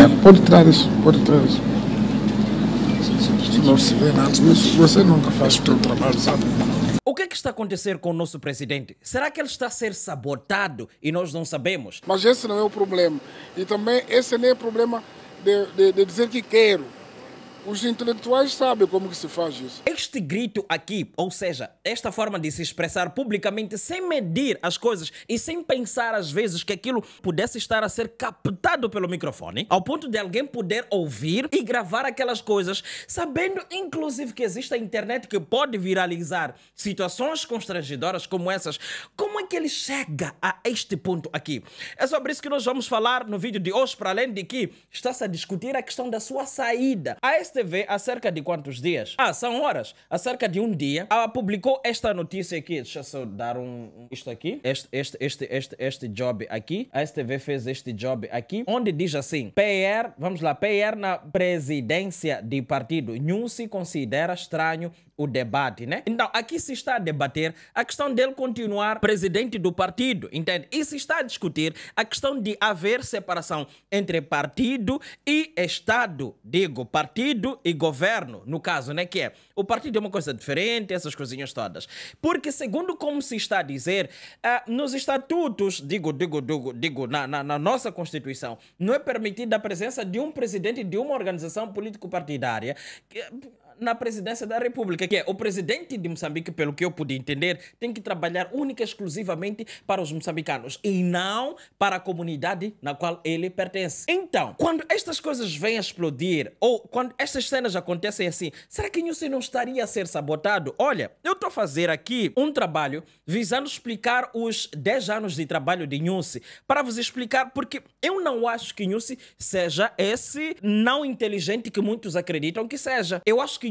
economia. Pode trazer isso, pode trazer isso. não se vê nada disso, você nunca faz o seu trabalho, sabe? O que é que está a acontecer com o nosso presidente? Será que ele está a ser sabotado e nós não sabemos? Mas esse não é o problema. E também esse não é problema de, de, de dizer que quero. Os intelectuais sabem como que se faz isso. Este grito aqui, ou seja, esta forma de se expressar publicamente sem medir as coisas e sem pensar às vezes que aquilo pudesse estar a ser captado pelo microfone, ao ponto de alguém poder ouvir e gravar aquelas coisas, sabendo inclusive que existe a internet que pode viralizar situações constrangedoras como essas. Como é que ele chega a este ponto aqui? É sobre isso que nós vamos falar no vídeo de hoje, para além de que está-se a discutir a questão da sua saída. A este TV há cerca de quantos dias? Ah, são horas. Há cerca de um dia, ela ah, publicou esta notícia aqui. Deixa eu só dar um... Isto aqui. Este, este, este, este, este job aqui. A STV fez este job aqui, onde diz assim, PR, vamos lá, PR na presidência de partido. Nenhum se considera estranho o debate, né? Então, aqui se está a debater a questão dele continuar presidente do partido, entende? E se está a discutir a questão de haver separação entre partido e Estado. Digo, partido partido e governo, no caso, né? Que é o partido é uma coisa diferente, essas coisinhas todas. Porque, segundo como se está a dizer, uh, nos estatutos, digo, digo, digo, digo na, na, na, nossa Constituição, não é permitida a presença de um presidente de uma organização político-partidária na presidência da República, que é o presidente de Moçambique, pelo que eu pude entender, tem que trabalhar única e exclusivamente para os moçambicanos e não para a comunidade na qual ele pertence. Então, quando estas coisas vêm a explodir ou quando estas cenas acontecem assim, será que Nilson não estaria a ser sabotado? Olha, eu estou a fazer aqui um trabalho visando explicar os 10 anos de trabalho de Nilce para vos explicar porque eu não acho que Nilce seja esse não inteligente que muitos acreditam que seja. Eu acho que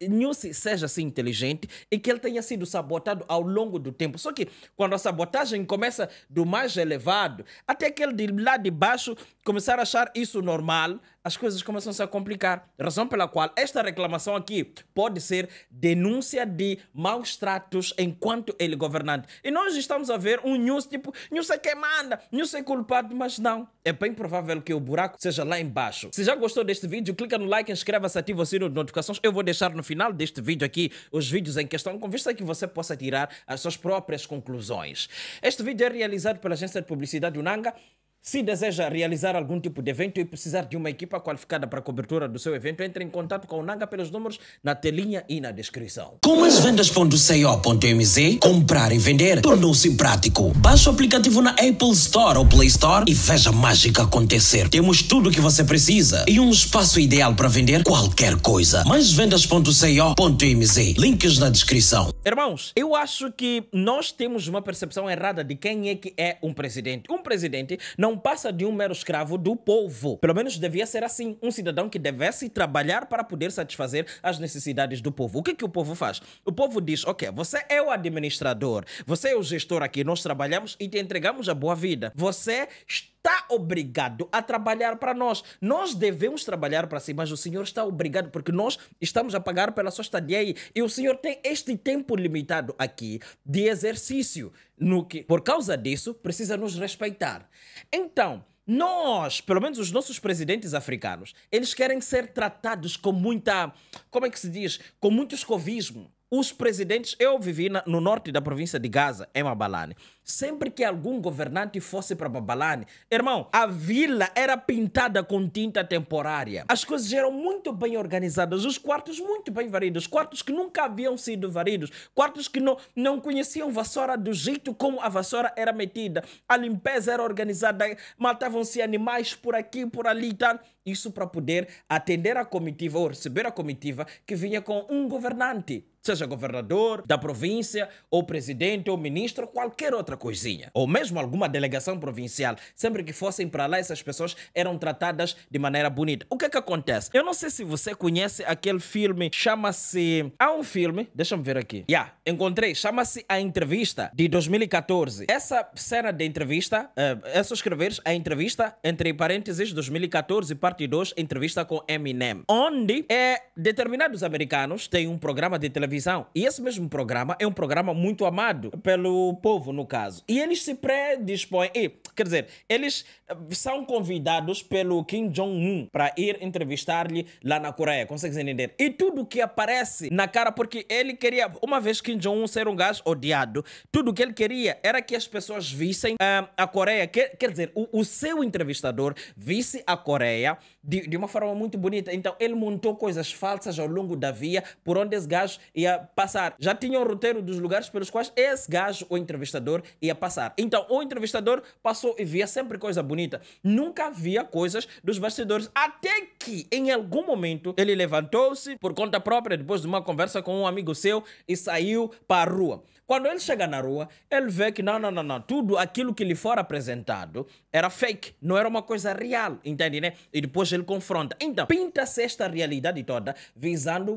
que Nussi seja assim inteligente e que ele tenha sido sabotado ao longo do tempo. Só que quando a sabotagem começa do mais elevado, até que ele de lá de baixo começar a achar isso normal, as coisas começam -se a se complicar. Razão pela qual esta reclamação aqui pode ser denúncia de maus tratos enquanto ele governante. E nós estamos a ver um news tipo, news é quem manda, news é culpado, mas não. É bem provável que o buraco seja lá embaixo. Se já gostou deste vídeo, clica no like, inscreva-se, ativa o sino de notificações. Eu vou vou deixar no final deste vídeo aqui os vídeos em questão, com vista que você possa tirar as suas próprias conclusões. Este vídeo é realizado pela agência de publicidade Unanga se deseja realizar algum tipo de evento e precisar de uma equipa qualificada para a cobertura do seu evento, entre em contato com o Nanga pelos números na telinha e na descrição. Com as vendas.co.mz, comprar e vender tornou-se prático. Baixe o aplicativo na Apple Store ou Play Store e veja a mágica acontecer. Temos tudo o que você precisa e um espaço ideal para vender qualquer coisa. Mais vendas.co.mz, links na descrição. Irmãos, eu acho que nós temos uma percepção errada de quem é que é um presidente. Um presidente não não passa de um mero escravo do povo. Pelo menos devia ser assim, um cidadão que devesse trabalhar para poder satisfazer as necessidades do povo. O que, que o povo faz? O povo diz, ok, você é o administrador, você é o gestor aqui, nós trabalhamos e te entregamos a boa vida. Você está está obrigado a trabalhar para nós. Nós devemos trabalhar para si, mas o Senhor está obrigado, porque nós estamos a pagar pela sua estadia aí. E o Senhor tem este tempo limitado aqui de exercício. No que, por causa disso, precisa nos respeitar. Então, nós, pelo menos os nossos presidentes africanos, eles querem ser tratados com muita, como é que se diz, com muito escovismo os presidentes. Eu vivi na, no norte da província de Gaza, em Babalane. Sempre que algum governante fosse para Babalane, irmão, a vila era pintada com tinta temporária. As coisas eram muito bem organizadas, os quartos muito bem varridos, quartos que nunca haviam sido varridos, quartos que não, não conheciam vassoura do jeito como a vassoura era metida. A limpeza era organizada, matavam-se animais por aqui, por ali, tal. Isso para poder atender a comitiva ou receber a comitiva que vinha com um governante, seja governador da província, ou presidente, ou ministro, qualquer outra coisinha. Ou mesmo alguma delegação provincial. Sempre que fossem para lá, essas pessoas eram tratadas de maneira bonita. O que é que acontece? Eu não sei se você conhece aquele filme, chama-se. Há um filme, deixa-me ver aqui. Já, yeah, encontrei, chama-se A Entrevista, de 2014. Essa cena de entrevista, é, é só escreveres a entrevista, entre parênteses, 2014 para parte 2, entrevista com Eminem, onde é, determinados americanos têm um programa de televisão. E esse mesmo programa é um programa muito amado pelo povo, no caso. E eles se predispõem, e, quer dizer, eles eh, são convidados pelo Kim Jong-un para ir entrevistar-lhe lá na Coreia. Consegues entender? E tudo que aparece na cara, porque ele queria, uma vez Kim Jong-un ser um gajo odiado, tudo que ele queria era que as pessoas vissem uh, a Coreia, quer, quer dizer, o, o seu entrevistador visse a Coreia de, de uma forma muito bonita. Então ele montou coisas falsas ao longo da via por onde esse gajo ia passar. Já tinha o roteiro dos lugares pelos quais esse gajo, o entrevistador, ia passar. Então o entrevistador passou e via sempre coisa bonita. Nunca via coisas dos bastidores. Até que em algum momento ele levantou-se por conta própria depois de uma conversa com um amigo seu e saiu para a rua. Quando ele chega na rua, ele vê que não, não, não, não, tudo aquilo que lhe for apresentado era fake, não era uma coisa real, entende, né? E depois ele confronta. Então, pinta-se esta realidade toda visando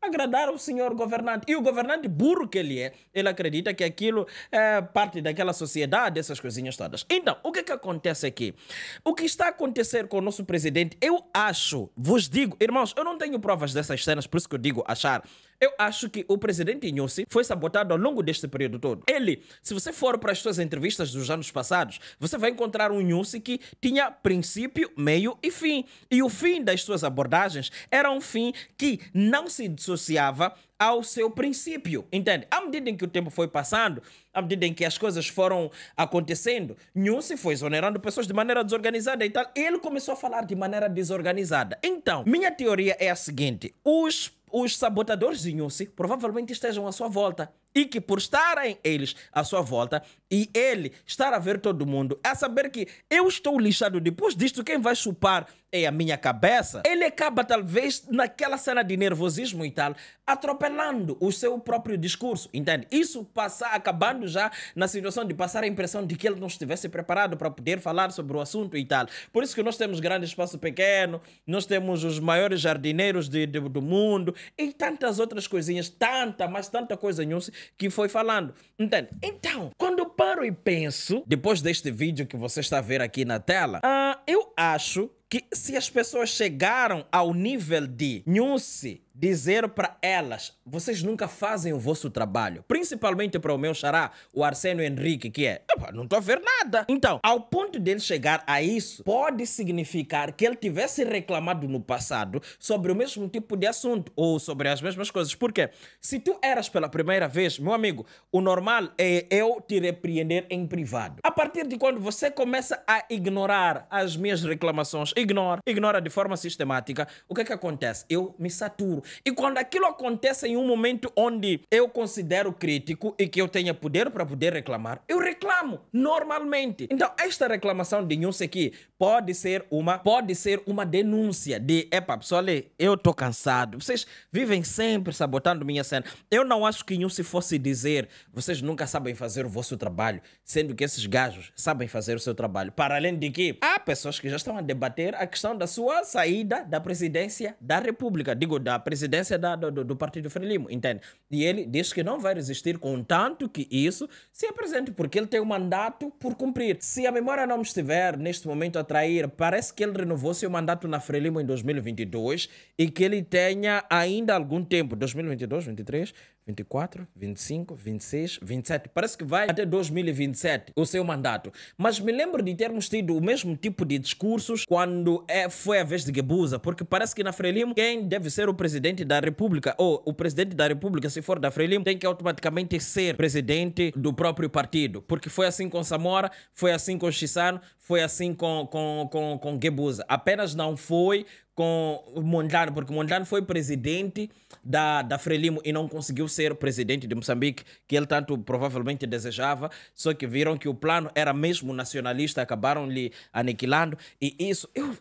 agradar o senhor governante. E o governante, burro que ele é, ele acredita que aquilo é parte daquela sociedade, essas coisinhas todas. Então, o que é que acontece aqui? O que está a acontecer com o nosso presidente, eu acho, vos digo, irmãos, eu não tenho provas dessas cenas, por isso que eu digo achar. Eu acho que o presidente Nhosi foi sabotado ao longo deste período todo. Ele, se você for para as suas entrevistas dos anos passados, você vai encontrar um Nhosi que tinha princípio, meio e fim. E o fim das suas abordagens era um fim que não se associava ao seu princípio, entende? À medida em que o tempo foi passando, à medida em que as coisas foram acontecendo, se foi exonerando pessoas de maneira desorganizada e tal, ele começou a falar de maneira desorganizada. Então, minha teoria é a seguinte, os os sabotadores de Nunsi provavelmente estejam à sua volta. E que por estarem eles à sua volta e ele estar a ver todo mundo, a saber que eu estou lixado, depois disto, quem vai chupar é a minha cabeça, ele acaba talvez naquela cena de nervosismo e tal, atropelando o seu próprio discurso, entende? Isso passa, acabando já na situação de passar a impressão de que ele não estivesse preparado para poder falar sobre o assunto e tal. Por isso que nós temos grande espaço pequeno, nós temos os maiores jardineiros de, de, do mundo e tantas outras coisinhas, tanta, mas tanta coisa nisso que foi falando, entende? Então, quando eu paro e penso, depois deste vídeo que você está a ver aqui na tela, uh, eu acho que se as pessoas chegaram ao nível de Nunsi dizer para elas: vocês nunca fazem o vosso trabalho. Principalmente para o meu xará, o Arsênio Henrique, que é: não estou a ver nada. Então, ao ponto dele chegar a isso, pode significar que ele tivesse reclamado no passado sobre o mesmo tipo de assunto ou sobre as mesmas coisas. Porque se tu eras pela primeira vez, meu amigo, o normal é eu te repreender em privado. A partir de quando você começa a ignorar as minhas reclamações, ignora, ignora de forma sistemática, o que é que acontece? Eu me saturo. E quando aquilo acontece em um momento onde eu considero crítico e que eu tenha poder para poder reclamar, eu reclamo normalmente. Então, esta reclamação de Nhusse aqui pode ser uma, pode ser uma denúncia de, epa, pessoal, eu tô cansado. Vocês vivem sempre sabotando minha cena. Eu não acho que Nhusse fosse dizer, vocês nunca sabem fazer o vosso trabalho, sendo que esses gajos sabem fazer o seu trabalho. Para além de que há pessoas que já estão a debater a questão da sua saída da presidência da República, digo, da presidência presidência da, do, do Partido Frelimo, entende? E ele diz que não vai resistir, contanto que isso se apresente, porque ele tem um mandato por cumprir. Se a memória não me estiver neste momento a trair, parece que ele renovou seu mandato na Frelimo em 2022 e que ele tenha ainda algum tempo, 2022, 2023 24, 25, 26, 27. Parece que vai até 2027 o seu mandato. Mas me lembro de termos tido o mesmo tipo de discursos quando é, foi a vez de Gebuza, porque parece que na Frelimo quem deve ser o presidente da República, ou o presidente da República, se for da Frelimo, tem que automaticamente ser presidente do próprio partido. Porque foi assim com Samora, foi assim com Chissano, foi assim com, com, com, com Gebuza. Apenas não foi com Mondlane, porque Mondlane foi presidente da, da Frelimo e não conseguiu ser presidente de Moçambique, que ele tanto provavelmente desejava, só que viram que o plano era mesmo nacionalista, acabaram lhe aniquilando, e isso... Eu,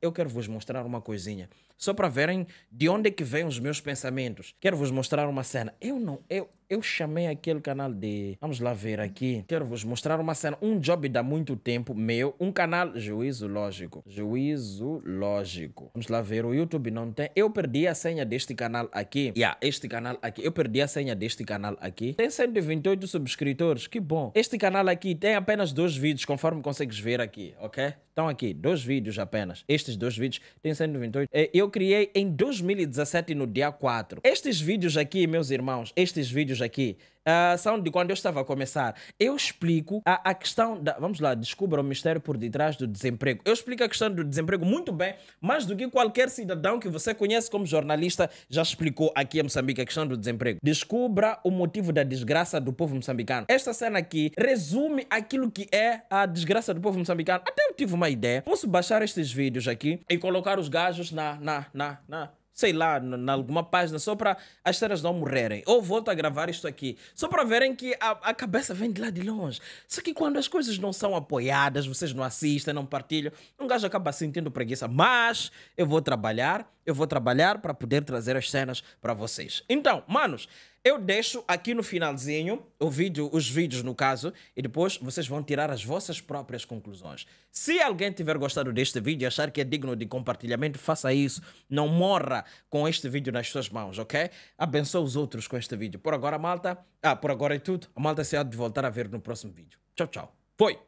eu quero vos mostrar uma coisinha, só para verem de onde é que vêm os meus pensamentos. Quero vos mostrar uma cena. Eu não... Eu, eu chamei aquele canal de. Vamos lá ver aqui. Quero vos mostrar uma cena. Um job da muito tempo meu. Um canal. Juízo lógico. Juízo lógico. Vamos lá ver. O YouTube não tem. Eu perdi a senha deste canal aqui. Yeah, este canal aqui. Eu perdi a senha deste canal aqui. Tem 128 subscritores. Que bom. Este canal aqui tem apenas dois vídeos, conforme consegues ver aqui, ok? Estão aqui, dois vídeos apenas. Estes dois vídeos têm 128. Eh, eu criei em 2017, no dia 4. Estes vídeos aqui, meus irmãos, estes vídeos vídeos aqui, uh, ah, são de quando eu estava a começar. Eu explico a, a questão da. Vamos lá, descubra o mistério por detrás do desemprego. Eu explico a questão do desemprego muito bem, mais do que qualquer cidadão que você conhece como jornalista já explicou aqui em Moçambique a questão do desemprego. Descubra o motivo da desgraça do povo moçambicano. Esta cena aqui resume aquilo que é a desgraça do povo moçambicano. Até eu tive uma ideia. Posso baixar estes vídeos aqui e colocar os gajos na, na, na, na, sei lá, em alguma página, só para as cenas não morrerem. Ou volto a gravar isto aqui, só para verem que a, a, cabeça vem de lá de longe. Só que quando as coisas não são apoiadas, vocês não assistem, não partilham, um gajo acaba sentindo preguiça. Mas eu vou trabalhar, eu vou trabalhar para poder trazer as cenas para vocês. Então, manos. Eu deixo aqui no finalzinho o vídeo, os vídeos no caso, e depois vocês vão tirar as vossas próprias conclusões. Se alguém tiver gostado deste vídeo e achar que é digno de compartilhamento, faça isso. Não morra com este vídeo nas suas mãos, ok? Abençoe os outros com este vídeo. Por agora, malta. Ah, por agora é tudo. A malta se há de voltar a ver no próximo vídeo. Tchau, tchau. Foi.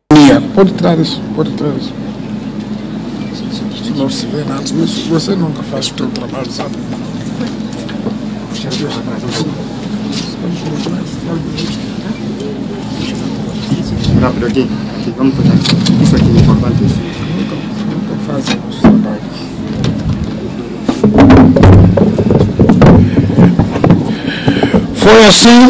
Pode trazer isso, pode trazer isso. Não se vê nada, mas você nunca faz o teu trabalho, sabe? Deus abençoe. Rápido aqui, aqui, vamos fazer isso aqui é importante. Nunca fazem os trabalho. Foi assim.